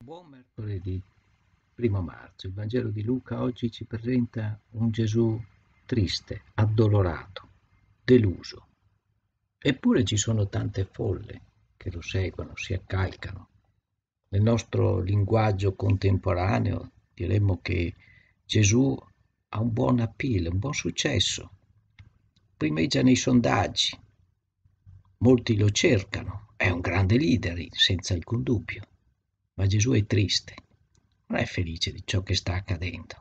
Buon mercoledì, primo marzo. Il Vangelo di Luca oggi ci presenta un Gesù triste, addolorato, deluso. Eppure ci sono tante folle che lo seguono, si accalcano. Nel nostro linguaggio contemporaneo diremmo che Gesù ha un buon appeal, un buon successo. Primeggia nei sondaggi. Molti lo cercano, è un grande leader, senza alcun dubbio ma Gesù è triste, non è felice di ciò che sta accadendo,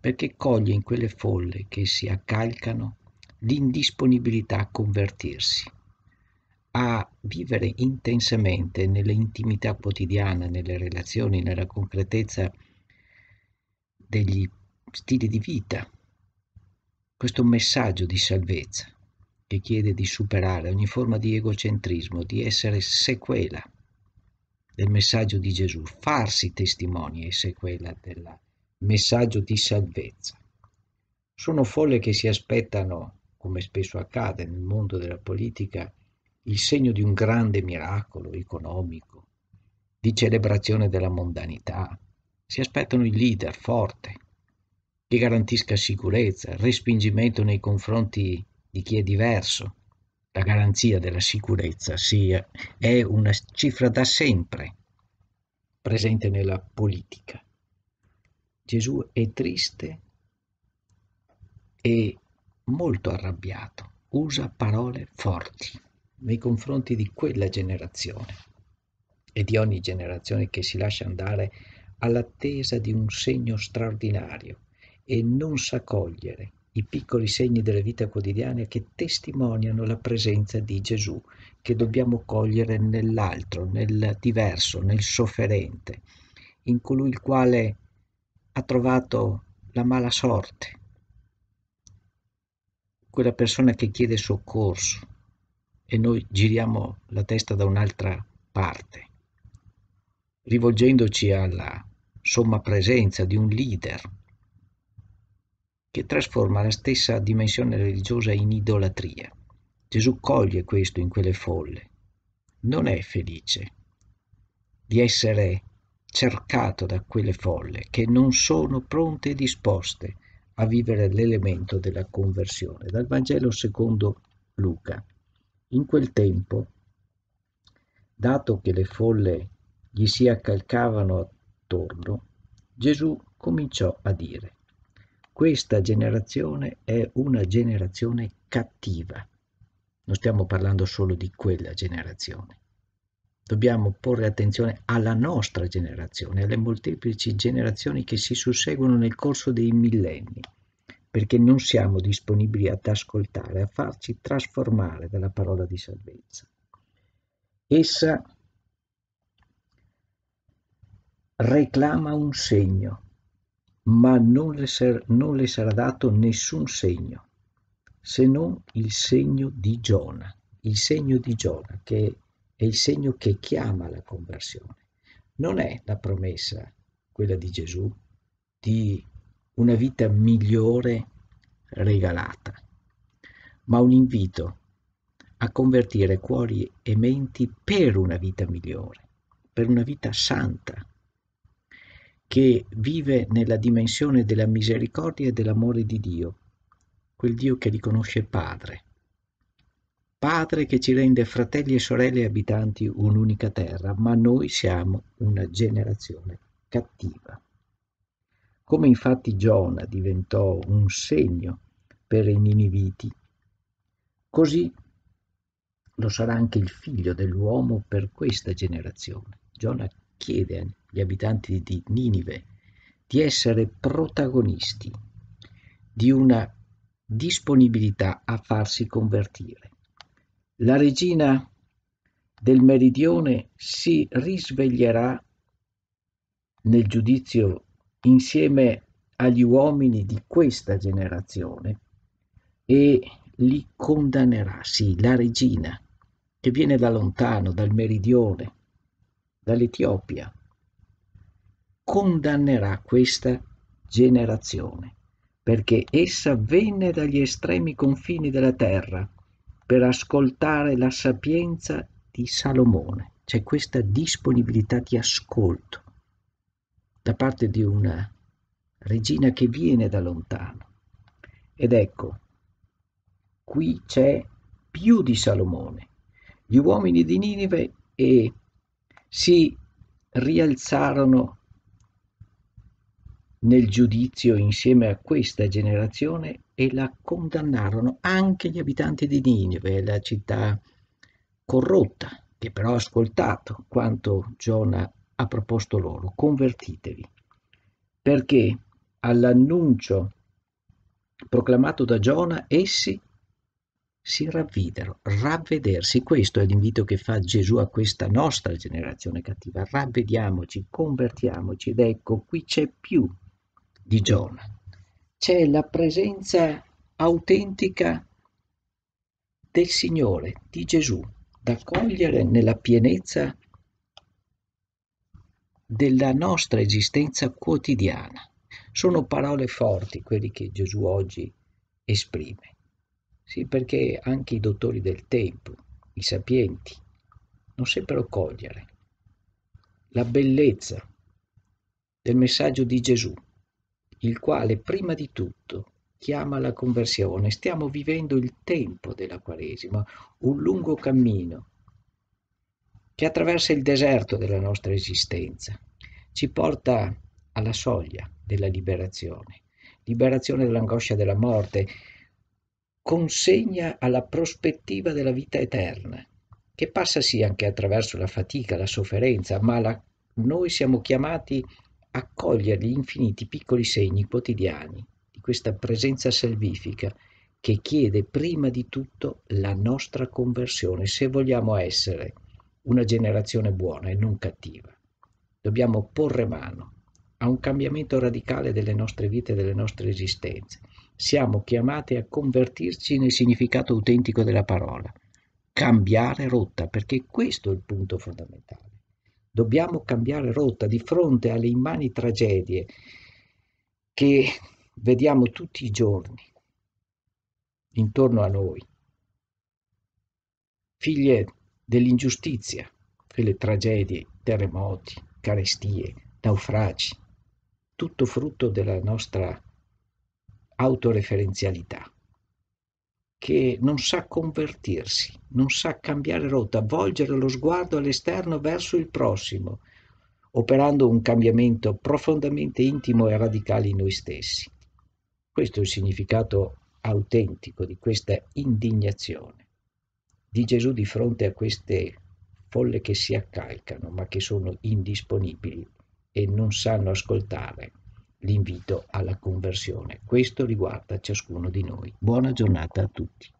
perché coglie in quelle folle che si accalcano l'indisponibilità a convertirsi, a vivere intensamente nell'intimità quotidiana, nelle relazioni, nella concretezza degli stili di vita. Questo messaggio di salvezza che chiede di superare ogni forma di egocentrismo, di essere sequela del messaggio di Gesù, farsi testimoni e sequela del messaggio di salvezza. Sono folle che si aspettano, come spesso accade nel mondo della politica, il segno di un grande miracolo economico, di celebrazione della mondanità. Si aspettano il leader forte, che garantisca sicurezza, respingimento nei confronti di chi è diverso, la garanzia della sicurezza sia, è una cifra da sempre presente nella politica. Gesù è triste e molto arrabbiato, usa parole forti nei confronti di quella generazione e di ogni generazione che si lascia andare all'attesa di un segno straordinario e non sa cogliere i piccoli segni della vita quotidiana che testimoniano la presenza di Gesù, che dobbiamo cogliere nell'altro, nel diverso, nel sofferente, in colui il quale ha trovato la mala sorte, quella persona che chiede soccorso e noi giriamo la testa da un'altra parte, rivolgendoci alla somma presenza di un leader che trasforma la stessa dimensione religiosa in idolatria. Gesù coglie questo in quelle folle. Non è felice di essere cercato da quelle folle che non sono pronte e disposte a vivere l'elemento della conversione. Dal Vangelo secondo Luca. In quel tempo, dato che le folle gli si accalcavano attorno, Gesù cominciò a dire, questa generazione è una generazione cattiva. Non stiamo parlando solo di quella generazione. Dobbiamo porre attenzione alla nostra generazione, alle molteplici generazioni che si susseguono nel corso dei millenni, perché non siamo disponibili ad ascoltare, a farci trasformare dalla parola di salvezza. Essa reclama un segno, ma non le, ser- non le sarà dato nessun segno, se non il segno di Giona, il segno di Giona che è il segno che chiama la conversione. Non è la promessa, quella di Gesù, di una vita migliore regalata, ma un invito a convertire cuori e menti per una vita migliore, per una vita santa, che vive nella dimensione della misericordia e dell'amore di Dio, quel Dio che riconosce Padre. Padre che ci rende fratelli e sorelle abitanti un'unica terra, ma noi siamo una generazione cattiva. Come infatti Giona diventò un segno per i niniviti, così lo sarà anche il figlio dell'uomo per questa generazione. Giona chiede gli abitanti di Ninive, di essere protagonisti di una disponibilità a farsi convertire. La regina del meridione si risveglierà nel giudizio insieme agli uomini di questa generazione e li condannerà, sì, la regina che viene da lontano, dal meridione, dall'Etiopia, condannerà questa generazione, perché essa venne dagli estremi confini della terra per ascoltare la sapienza di Salomone. C'è questa disponibilità di ascolto da parte di una regina che viene da lontano. Ed ecco, qui c'è più di Salomone. Gli uomini di Ninive e si rialzarono nel giudizio insieme a questa generazione e la condannarono anche gli abitanti di Nineve, la città corrotta, che però ha ascoltato quanto Giona ha proposto loro, convertitevi, perché all'annuncio proclamato da Giona essi si ravvidero, ravvedersi, questo è l'invito che fa Gesù a questa nostra generazione cattiva, ravvediamoci, convertiamoci ed ecco qui c'è più di Giona. C'è la presenza autentica del Signore, di Gesù, da cogliere nella pienezza della nostra esistenza quotidiana. Sono parole forti quelle che Gesù oggi esprime. Sì, perché anche i dottori del tempo, i sapienti, non seppero cogliere la bellezza del messaggio di Gesù il quale prima di tutto chiama la conversione. Stiamo vivendo il tempo della Quaresima, un lungo cammino che attraversa il deserto della nostra esistenza, ci porta alla soglia della liberazione, liberazione dall'angoscia della morte, consegna alla prospettiva della vita eterna, che passa sì anche attraverso la fatica, la sofferenza, ma la, noi siamo chiamati a accogliere gli infiniti piccoli segni quotidiani di questa presenza salvifica che chiede prima di tutto la nostra conversione se vogliamo essere una generazione buona e non cattiva. Dobbiamo porre mano a un cambiamento radicale delle nostre vite e delle nostre esistenze. Siamo chiamati a convertirci nel significato autentico della parola, cambiare rotta, perché questo è il punto fondamentale. Dobbiamo cambiare rotta di fronte alle immani tragedie che vediamo tutti i giorni intorno a noi, figlie dell'ingiustizia, delle tragedie, terremoti, carestie, naufragi, tutto frutto della nostra autoreferenzialità che non sa convertirsi, non sa cambiare rotta, volgere lo sguardo all'esterno verso il prossimo, operando un cambiamento profondamente intimo e radicale in noi stessi. Questo è il significato autentico di questa indignazione di Gesù di fronte a queste folle che si accalcano ma che sono indisponibili e non sanno ascoltare l'invito alla conversione. Questo riguarda ciascuno di noi. Buona giornata a tutti.